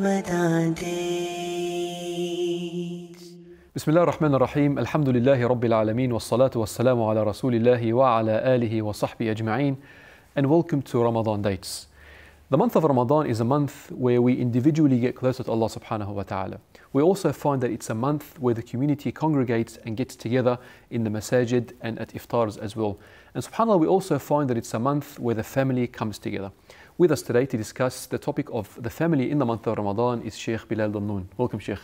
Ramadan days. بسم الله الرحمن الرحيم الحمد لله رب العالمين والصلاة والسلام على رسول الله وعلى آله وصحبه أجمعين and welcome to Ramadan dates. The month of Ramadan is a month where we individually get closer to Allah subhanahu wa ta'ala. We also find that it's a month where the community congregates and gets together in the masajid and at iftars as well. And subhanAllah, we also find that it's a month where the family comes together. With us today to discuss the topic of the family in the month of Ramadan is Sheikh Bilal Dannoon. Welcome, Sheikh.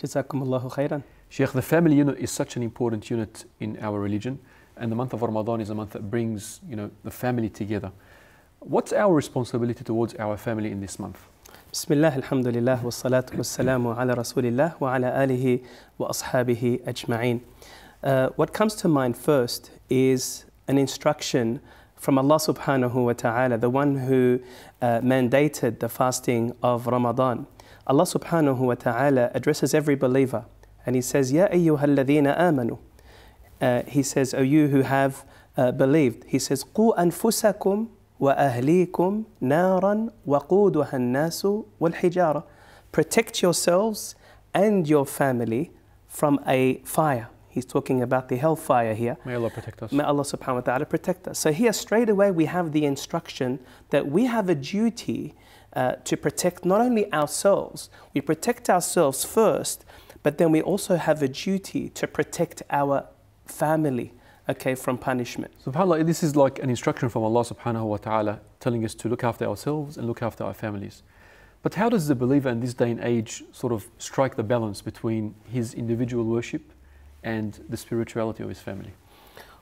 Jazakumullahu khairan. Sheikh, the family unit is such an important unit in our religion, and the month of Ramadan is a month that brings you know the family together. What's our responsibility towards our family in this month? Bismillah, alhamdulillah, wassalatu wassalamu ala rasulillah wa ala alihi wa ashabihi ajma'in. Uh, what comes to mind first is an instruction from Allah subhanahu wa ta'ala, the one who uh, mandated the fasting of Ramadan. Allah subhanahu wa ta'ala addresses every believer and He says, Ya ayyuhalladhina amanu. Uh, he says, O you who have uh, believed. He says, Qu anfusakum wa ahlikum naran wa an wal hijara. Protect yourselves and your family from a fire He's talking about the hellfire here. May Allah protect us. May Allah subhanahu wa ta'ala protect us. So here straight away we have the instruction that we have a duty uh, to protect not only ourselves, we protect ourselves first, but then we also have a duty to protect our family, okay, from punishment. SubhanAllah, this is like an instruction from Allah subhanahu wa ta'ala telling us to look after ourselves and look after our families. But how does the believer in this day and age sort of strike the balance between his individual worship and the spirituality of his family?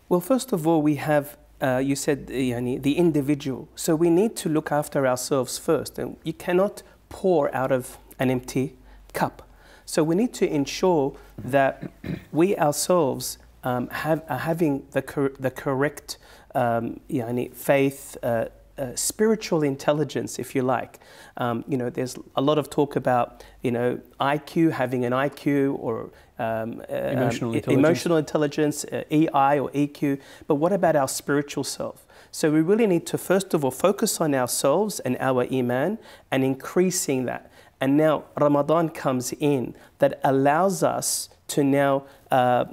Well, first of all, we have uh, you said uh, yani, the individual. So we need to look after ourselves first, and you cannot pour out of an empty cup. So we need to ensure that we ourselves um, have, are having the, cor the correct um, yani, faith, uh, spiritual intelligence, if you like. Um, you know, there's a lot of talk about you know IQ having an IQ or um, uh, um emotional, um, intelligence. emotional, intelligence. Uh, EI or EQ. But what about our spiritual self? So we really need to first of all focus on ourselves and our iman and increasing that. And now Ramadan comes in that allows us to now uh,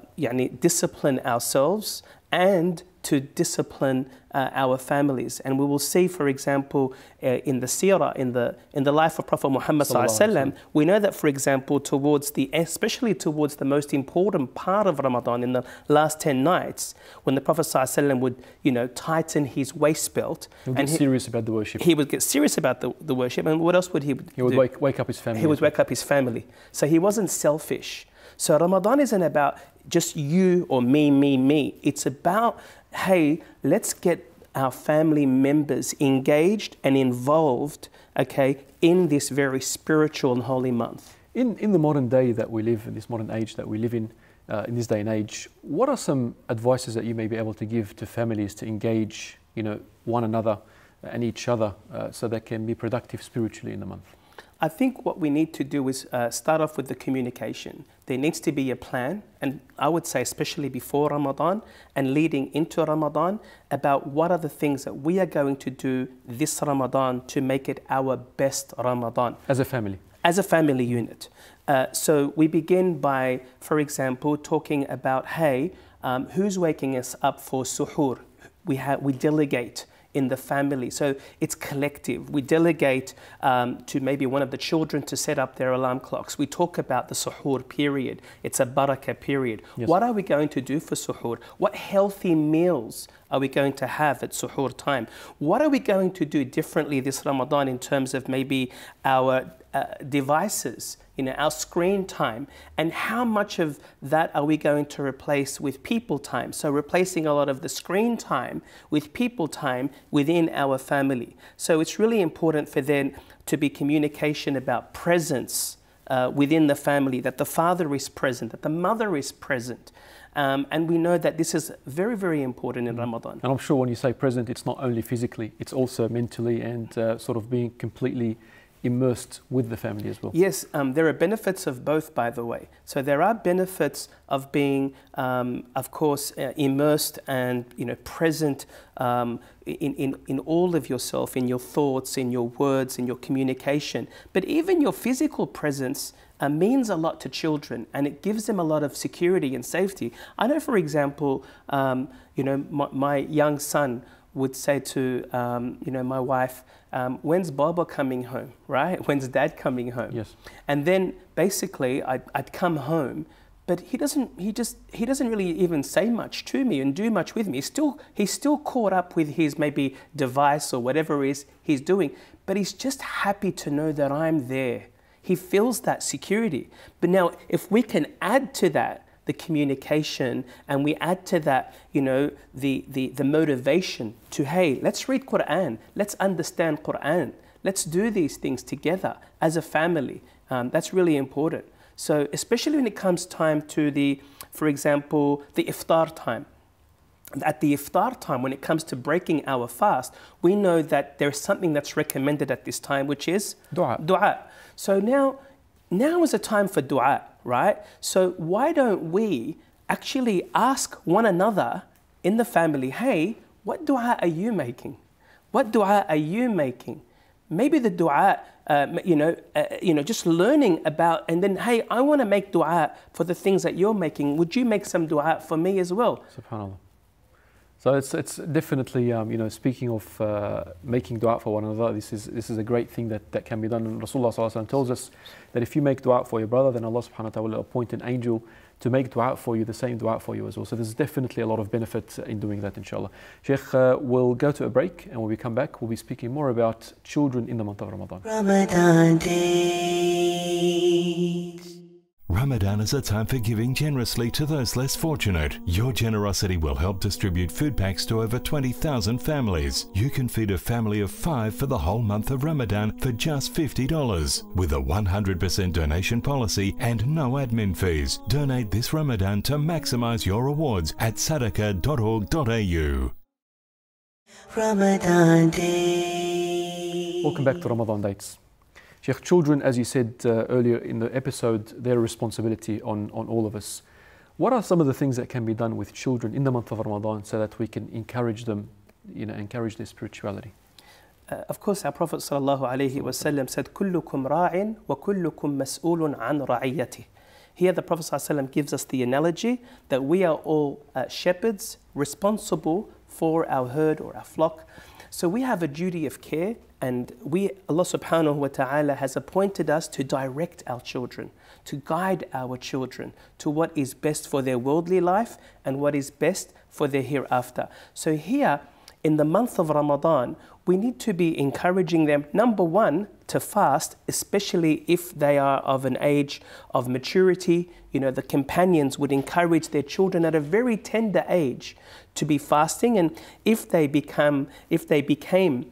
discipline ourselves and to discipline uh, our families. And we will see, for example, uh, in the seerah, in the, in the life of Prophet Muhammad sallam, we know that, for example, towards the, especially towards the most important part of Ramadan, in the last 10 nights, when the Prophet sallam would, you know, tighten his waist belt. He would and get he, serious about the worship. He would get serious about the, the worship. And what else would he He would Wake, wake up his family. He would wake up his family. So he wasn't selfish. So Ramadan isn't about just you or me, me, me. It's about hey, let's get our family members engaged and involved, okay, in this very spiritual and holy month. In, in the modern day that we live, in this modern age that we live in, uh, in this day and age, what are some advices that you may be able to give to families to engage, you know, one another and each other uh, so they can be productive spiritually in the month? I think what we need to do is uh, start off with the communication. There needs to be a plan, and I would say, especially before Ramadan and leading into Ramadan, about what are the things that we are going to do this Ramadan to make it our best Ramadan. As a family? As a family unit. Uh, so we begin by, for example, talking about hey, um, who's waking us up for suhoor? We, ha- we delegate in the family. So it's collective. We delegate um, to maybe one of the children to set up their alarm clocks. We talk about the suhoor period. It's a barakah period. Yes. What are we going to do for suhoor? What healthy meals are we going to have at suhoor time? What are we going to do differently this Ramadan in terms of maybe our uh, devices, you know, our screen time, and how much of that are we going to replace with people time? So replacing a lot of the screen time with people time within our family. So it's really important for then to be communication about presence uh, within the family, that the father is present, that the mother is present. Um, and we know that this is very, very important in mm. Ramadan. And I'm sure when you say present, it's not only physically, it's also mentally and uh, sort of being completely immersed with the family as well. Yes, um, there are benefits of both, by the way. So there are benefits of being, um, of course, uh, immersed and you know present um, in, in, in all of yourself, in your thoughts, in your words, in your communication. But even your physical presence uh, means a lot to children and it gives them a lot of security and safety. I know, for example, um, you know, my, my young son would say to um, you know my wife, um, "When's Baba coming home? Right? When's Dad coming home?" Yes. And then basically, I'd, I'd come home, but he doesn't. He just he doesn't really even say much to me and do much with me. He's still he's still caught up with his maybe device or whatever it is he's doing, but he's just happy to know that I'm there. He feels that security. But now, if we can add to that the communication, and we add to that, you know, the, the, the motivation to, hey, let's read Quran, let's understand Quran, let's do these things together as a family. Um, that's really important. So, especially when it comes time to the, for example, the iftar time. At the iftar time, when it comes to breaking our fast, we know that there is something that's recommended at this time, which is dua. dua. So now, now is a time for dua right? So why don't we actually ask one another in the family, hey, what dua are you making? What dua are you making? Maybe the dua, uh, you know, uh, you know, just learning about, and then, hey, I want to make dua for the things that you're making. Would you make some dua for me as well? Subhanallah. So it's, it's definitely, um, you know, speaking of uh, making dua for one another, this is, this is a great thing that, that can be done. And Rasulullah tells us that if you make dua for your brother, then Allah subhanahu wa ta'ala will appoint an angel to make dua for you, the same dua for you as well. So there's definitely a lot of benefit in doing that, inshallah. Sheikh, uh, we'll go to a break, and when we come back, we'll be speaking more about children in the month of Ramadan. Ramadan days. Ramadan is a time for giving generously to those less fortunate. Your generosity will help distribute food packs to over 20,000 families. You can feed a family of five for the whole month of Ramadan for just $50 with a 100% donation policy and no admin fees. Donate this Ramadan to maximize your rewards at sadaka.org.au. Ramadan Day. Welcome back to Ramadan Dates. Sheikh, children, as you said uh, earlier in the episode, their responsibility on, on all of us. What are some of the things that can be done with children in the month of Ramadan so that we can encourage them, you know, encourage their spirituality? Uh, of course, our Prophet وسلم, said, "Kullukum ra'in wa kullukum mas'ulun an Here, the Prophet ﷺ gives us the analogy that we are all uh, shepherds, responsible for our herd or our flock, so we have a duty of care, and we, Allah subhanahu wa ta'ala, has appointed us to direct our children, to guide our children to what is best for their worldly life and what is best for their hereafter. So here, in the month of Ramadan, we need to be encouraging them, number one, to fast, especially if they are of an age of maturity. You know, the companions would encourage their children at a very tender age to be fasting, and if they become, if they became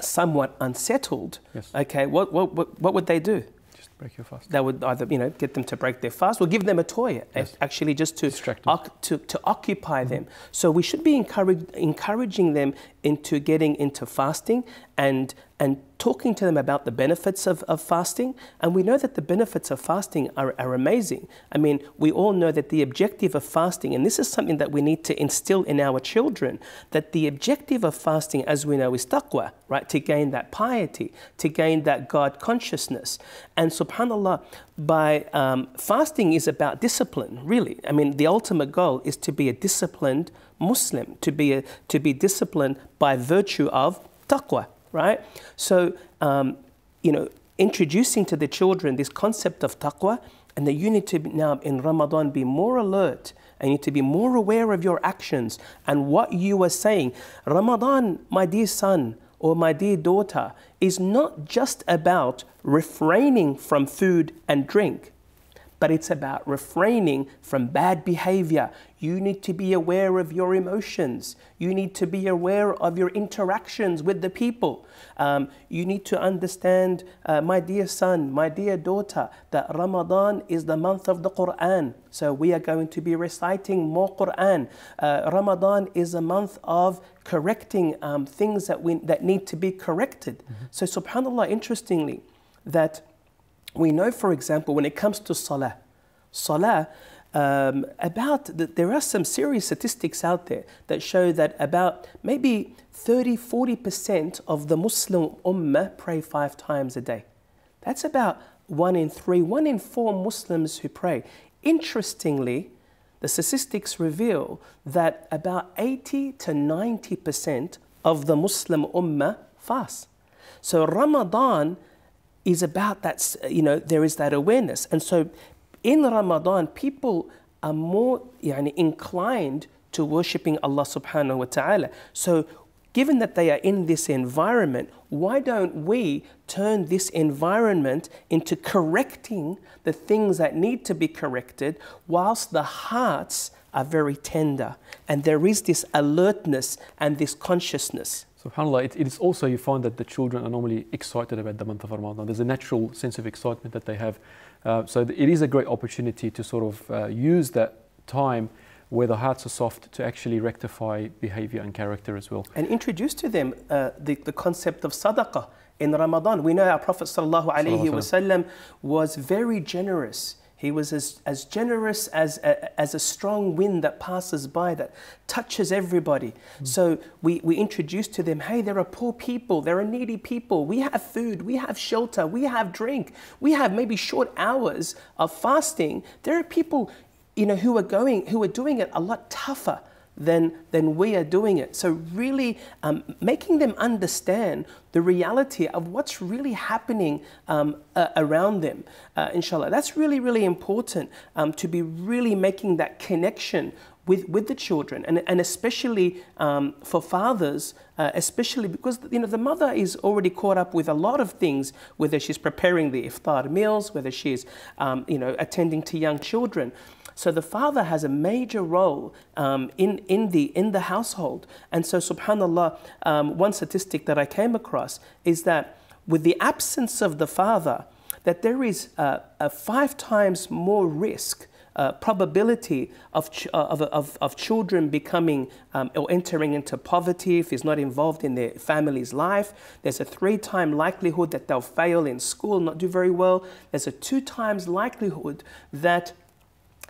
somewhat unsettled, yes. okay, what, what, what, what would they do? Just break your fast. That would either, you know, get them to break their fast or give them a toy, yes. actually, just to, to, to occupy mm -hmm. them. So we should be encourage, encouraging them into getting into fasting and and talking to them about the benefits of, of fasting. And we know that the benefits of fasting are, are amazing. I mean, we all know that the objective of fasting, and this is something that we need to instill in our children, that the objective of fasting, as we know, is taqwa, right? To gain that piety, to gain that God consciousness. And subhanAllah, by um, fasting is about discipline, really. I mean, the ultimate goal is to be a disciplined Muslim, to be, a, to be disciplined by virtue of taqwa, right? So, um, you know, introducing to the children this concept of taqwa and that you need to now in Ramadan be more alert and you need to be more aware of your actions and what you are saying. Ramadan, my dear son, or my dear daughter, is not just about refraining from food and drink but it's about refraining from bad behavior. You need to be aware of your emotions. You need to be aware of your interactions with the people. Um, you need to understand, uh, my dear son, my dear daughter, that Ramadan is the month of the Quran. So we are going to be reciting more Quran. Uh, Ramadan is a month of correcting um, things that, we, that need to be corrected. Mm -hmm. So, subhanAllah, interestingly, that we know, for example, when it comes to salah, salah, um, about the, there are some serious statistics out there that show that about maybe 30 40% of the Muslim ummah pray five times a day. That's about one in three, one in four Muslims who pray. Interestingly, the statistics reveal that about 80 to 90% of the Muslim ummah fast. So Ramadan is about that, you know, there is that awareness. And so in Ramadan, people are more inclined to worshipping Allah subhanahu wa ta'ala. So given that they are in this environment, why don't we turn this environment into correcting the things that need to be corrected whilst the hearts are very tender and there is this alertness and this consciousness. SubhanAllah, it, it is also, you find that the children are normally excited about the month of Ramadan. There's a natural sense of excitement that they have. Uh, so it is a great opportunity to sort of uh, use that time where the hearts are soft to actually rectify behavior and character as well. And introduce to them uh, the, the concept of sadaqah in Ramadan. We know our Prophet wasallam was very generous he was as, as generous as a, as a strong wind that passes by, that touches everybody. Mm. So we, we introduced to them hey, there are poor people, there are needy people. We have food, we have shelter, we have drink, we have maybe short hours of fasting. There are people you know, who are going, who are doing it a lot tougher than, than we are doing it. So, really um, making them understand the reality of what's really happening um, uh, around them, uh, inshallah. That's really, really important um, to be really making that connection with, with the children, and, and especially um, for fathers, uh, especially because you know the mother is already caught up with a lot of things, whether she's preparing the iftar meals, whether she's um, you know attending to young children. So the father has a major role um, in, in, the, in the household. And so, subhanAllah, um, one statistic that I came across is that with the absence of the father, that there is uh, a five times more risk uh, probability of, ch- uh, of, of, of, children becoming um, or entering into poverty if he's not involved in their family's life. There's a three time likelihood that they'll fail in school, not do very well. There's a two times likelihood that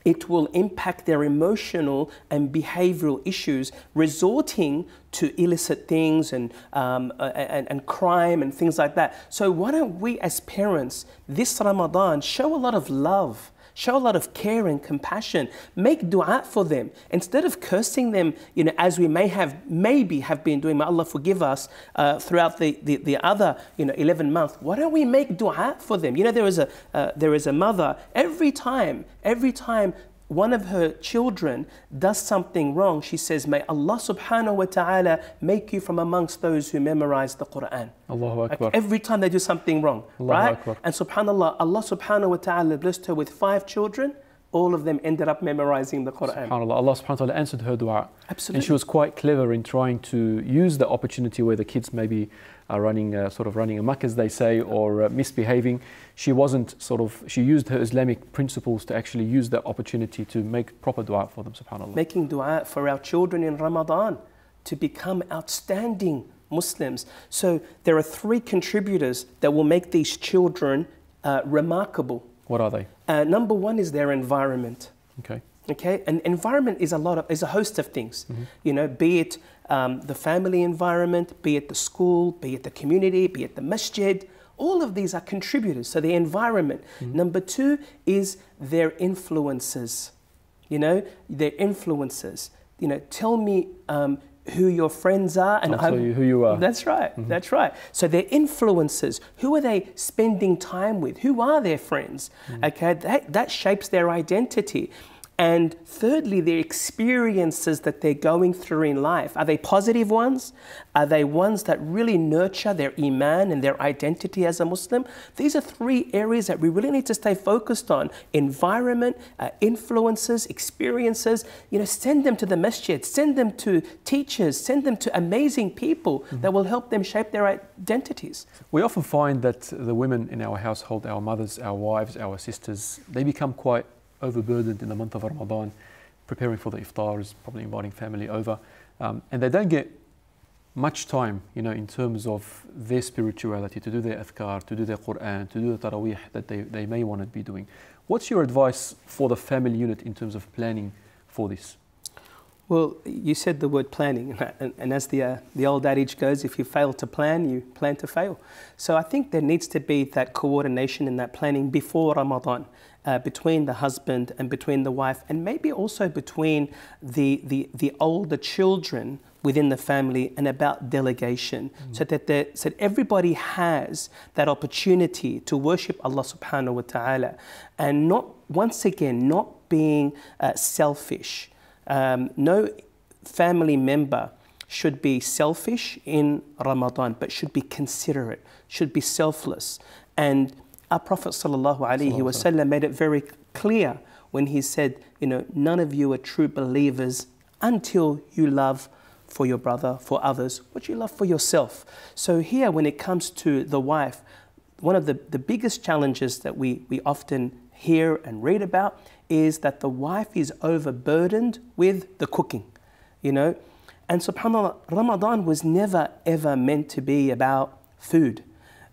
it will impact their emotional and behavioral issues, resorting to illicit things and, um, and, and crime and things like that. So, why don't we as parents this Ramadan show a lot of love? Show a lot of care and compassion. Make dua for them. Instead of cursing them, you know, as we may have, maybe have been doing, may Allah forgive us, uh, throughout the, the, the, other, you know, 11 months, why don't we make dua for them? You know, there is a, uh, there is a mother, every time, every time one of her children does something wrong, she says, May Allah subhanahu wa ta'ala make you from amongst those who memorize the Quran. Allahu Akbar. Like every time they do something wrong, Allahu right? Akbar. And subhanAllah, Allah subhanahu wa ta'ala blessed her with five children all of them ended up memorizing the Quran. SubhanAllah, Allah subhanahu wa ta'ala answered her dua. Absolutely. And she was quite clever in trying to use the opportunity where the kids maybe are running, uh, sort of running amok, as they say, or uh, misbehaving. She wasn't sort of, she used her Islamic principles to actually use that opportunity to make proper dua for them, subhanAllah. Making dua for our children in Ramadan to become outstanding Muslims. So there are three contributors that will make these children uh, remarkable. What are they? Uh, number one is their environment. Okay. Okay, and environment is a lot of is a host of things, mm -hmm. you know, be it um, the family environment, be it the school, be it the community, be it the masjid. All of these are contributors. So the environment. Mm -hmm. Number two is their influences. You know, their influences. You know, tell me um, who your friends are and I'll tell you who you are. That's right. Mm-hmm. That's right. So their influences, who are they spending time with? Who are their friends? Mm-hmm. Okay, that, that shapes their identity. And thirdly, the experiences that they're going through in life. Are they positive ones? Are they ones that really nurture their Iman and their identity as a Muslim? These are three areas that we really need to stay focused on environment, uh, influences, experiences. You know, send them to the masjid, send them to teachers, send them to amazing people mm-hmm. that will help them shape their identities. We often find that the women in our household, our mothers, our wives, our sisters, they become quite overburdened in the month of Ramadan, preparing for the iftars, probably inviting family over. Um, and they don't get much time, you know, in terms of their spirituality, to do their adhkar, to do their Quran, to do the taraweeh that they, they may want to be doing. What's your advice for the family unit in terms of planning for this? Well, you said the word planning, and, and as the, uh, the old adage goes, if you fail to plan, you plan to fail. So I think there needs to be that coordination and that planning before Ramadan uh, between the husband and between the wife, and maybe also between the, the, the older children within the family and about delegation mm. so that the, so everybody has that opportunity to worship Allah subhanahu wa ta'ala and not once again not being uh, selfish um, no family member should be selfish in Ramadan but should be considerate should be selfless and our Prophet ﷺ made it very clear when he said, you know, none of you are true believers until you love for your brother, for others, what you love for yourself. So here, when it comes to the wife, one of the, the biggest challenges that we, we often hear and read about is that the wife is overburdened with the cooking, you know. And subhanAllah, Ramadan was never ever meant to be about food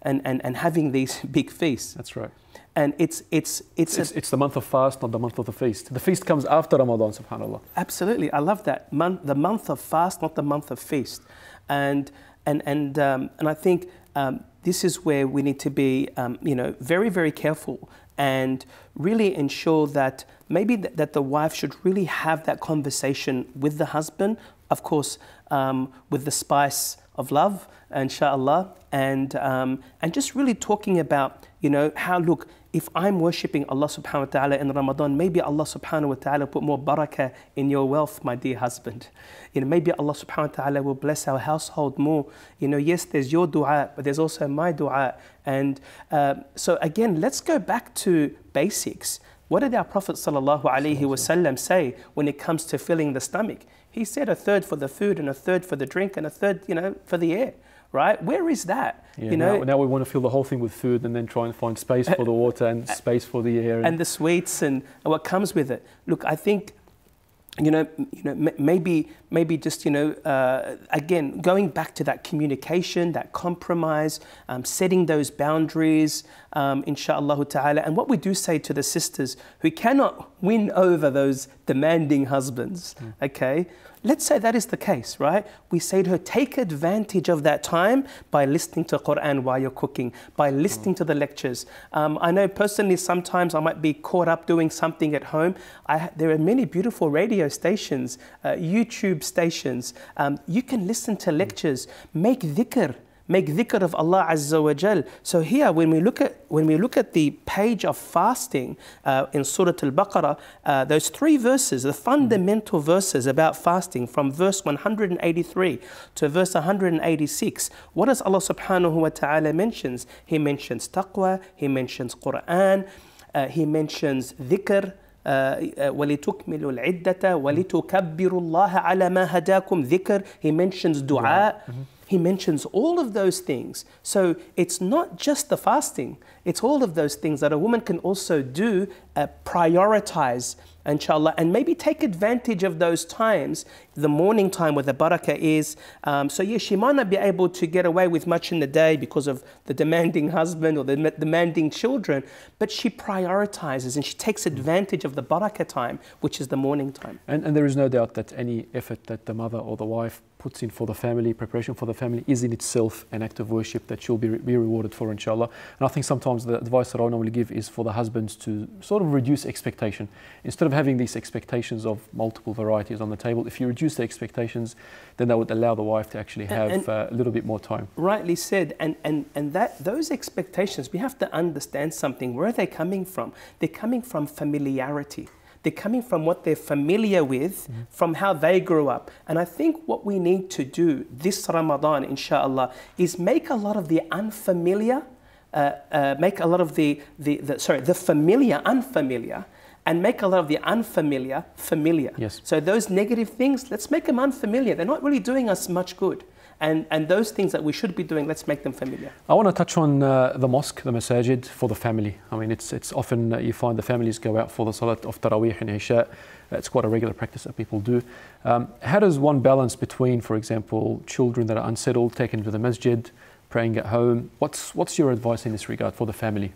and, and, and having these big feasts. That's right. And it's it's it's it's, a, it's, the month of fast, not the month of the feast. The feast comes after Ramadan, subhanallah. Absolutely, I love that. Mon- the month of fast, not the month of feast, and and and um, and I think um, this is where we need to be, um, you know, very very careful and really ensure that maybe th- that the wife should really have that conversation with the husband, of course, um, with the spice of love inshallah, and, um, and just really talking about, you know, how, look, if I'm worshipping Allah subhanahu wa ta'ala in Ramadan, maybe Allah subhanahu wa ta'ala put more barakah in your wealth, my dear husband. You know, maybe Allah subhanahu wa ta'ala will bless our household more. You know, yes, there's your dua, but there's also my dua. And uh, so again, let's go back to basics. What did our Prophet sallallahu alaihi wasallam say when it comes to filling the stomach? He said a third for the food and a third for the drink and a third, you know, for the air right? Where is that? Yeah, you know, now, now, we want to fill the whole thing with food and then try and find space for the water and space for the air and, and the sweets and, and what comes with it. Look, I think you know, you know, maybe, maybe just you know, uh, again, going back to that communication, that compromise, um, setting those boundaries, um, inshallah ta'ala. And what we do say to the sisters who cannot win over those demanding husbands, mm. okay, Let's say that is the case, right? We say to her, take advantage of that time by listening to Quran while you're cooking, by listening mm. to the lectures. Um, I know personally sometimes I might be caught up doing something at home. I, there are many beautiful radio stations, uh, YouTube stations. Um, you can listen to lectures, make dhikr make dhikr of Allah Azza wa Jal. So here, when we look at, when we look at the page of fasting uh, in Surah Al-Baqarah, uh, those three verses, the fundamental mm. verses about fasting from verse 183 to verse 186, what does Allah subhanahu wa ta'ala mentions? He mentions taqwa, He mentions Qur'an, uh, He mentions dhikr, uh, uh, ولتكملوا العدة ولتكبروا الله على ما هداكم ذكر he mentions دعاء he mentions all of those things. So it's not just the fasting, it's all of those things that a woman can also do, uh, prioritize, inshallah, and maybe take advantage of those times, the morning time where the barakah is. Um, so, yeah, she might not be able to get away with much in the day because of the demanding husband or the demanding children, but she prioritizes and she takes advantage of the barakah time, which is the morning time. And, and there is no doubt that any effort that the mother or the wife puts in for the family, preparation for the family, is in itself an act of worship that she'll be, re be rewarded for, inshallah. And I think sometimes the advice that I normally give is for the husbands to sort of reduce expectation. Instead of having these expectations of multiple varieties on the table, if you reduce the expectations, then that would allow the wife to actually have and, uh, a little bit more time. Rightly said. And, and, and that those expectations, we have to understand something. Where are they coming from? They're coming from familiarity. They're coming from what they're familiar with, mm. from how they grew up. And I think what we need to do this Ramadan, inshallah, is make a lot of the unfamiliar, uh, uh, make a lot of the, the, the, sorry, the familiar unfamiliar, and make a lot of the unfamiliar familiar. Yes. So those negative things, let's make them unfamiliar. They're not really doing us much good and, and those things that we should be doing, let's make them familiar. I want to touch on uh, the mosque, the masajid, for the family. I mean, it's, it's often uh, you find the families go out for the salat of Taraweeh and Isha. It's quite a regular practice that people do. Um, how does one balance between, for example, children that are unsettled, taken to the masjid, praying at home? What's, what's your advice in this regard for the family?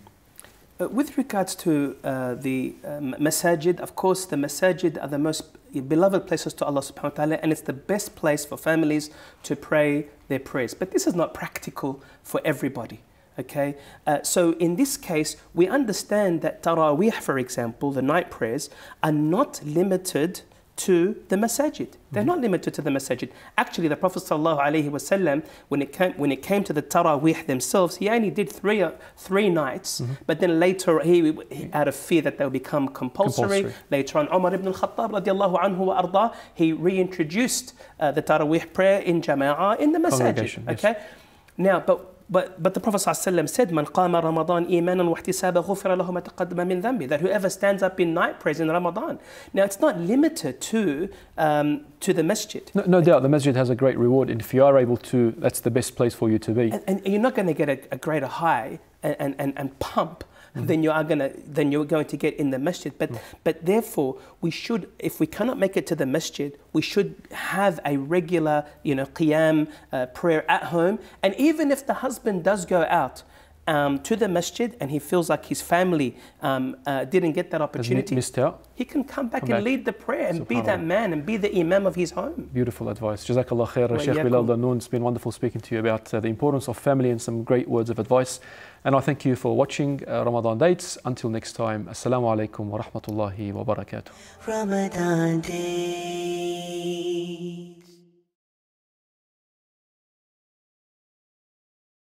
Uh, with regards to uh, the uh, masajid, of course, the masajid are the most beloved places to Allah subhanahu wa ta'ala, and it's the best place for families to pray their prayers. But this is not practical for everybody. Okay, uh, so in this case, we understand that Taraweeh, for example, the night prayers, are not limited to the masajid. They're mm -hmm. not limited to the masajid. Actually, the Prophet وسلم, when, it came, when it came to the Taraweeh themselves, he only did three, three nights, mm -hmm. but then later he, he, out of fear that they would become compulsory. compulsory. Later on, Umar ibn al-Khattab radiallahu anhu wa arda, he reintroduced uh, the Taraweeh prayer in Jama'ah in the masajid. Okay? Yes. Now, but but, but the Prophet ﷺ said, Man qama Ramadan imanan wahtisaba ghufra lahu mataqaddama min dhanbi. That whoever stands up in night prays in Ramadan. Now, it's not limited to, um, to the masjid. No, no, doubt, the masjid has a great reward. And if you are able to, that's the best place for you to be. And, and you're not going to get a, a greater high and, and, and pump mm. Mm-hmm. than you are gonna than you're going to get in the masjid. But mm. but therefore we should, if we cannot make it to the masjid, we should have a regular you know qiyam uh, prayer at home. And even if the husband does go out, um, to the masjid and he feels like his family um, uh, didn't get that opportunity, he can come back come and back. lead the prayer and be that man and be the imam of his home. Beautiful advice. Jazakallah khair, Sheikh Bilal Danoon. It's been wonderful speaking to you about uh, the importance of family and some great words of advice. And I thank you for watching uh, Ramadan Dates. Until next time, Assalamu alaikum wa rahmatullahi wa barakatuh. Ramadan Dates.